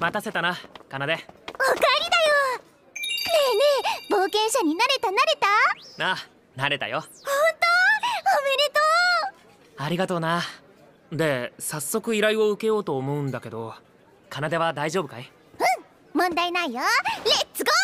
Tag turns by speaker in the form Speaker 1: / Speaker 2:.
Speaker 1: 待たせたな奏でおかりだよね
Speaker 2: えねえ冒険者になれたなれた
Speaker 1: あなれたよ本
Speaker 2: 当おめで
Speaker 3: とうありがとうなで早速依頼を受けようと思うんだけど奏では大丈夫かい
Speaker 4: うん問題ないよレッツゴー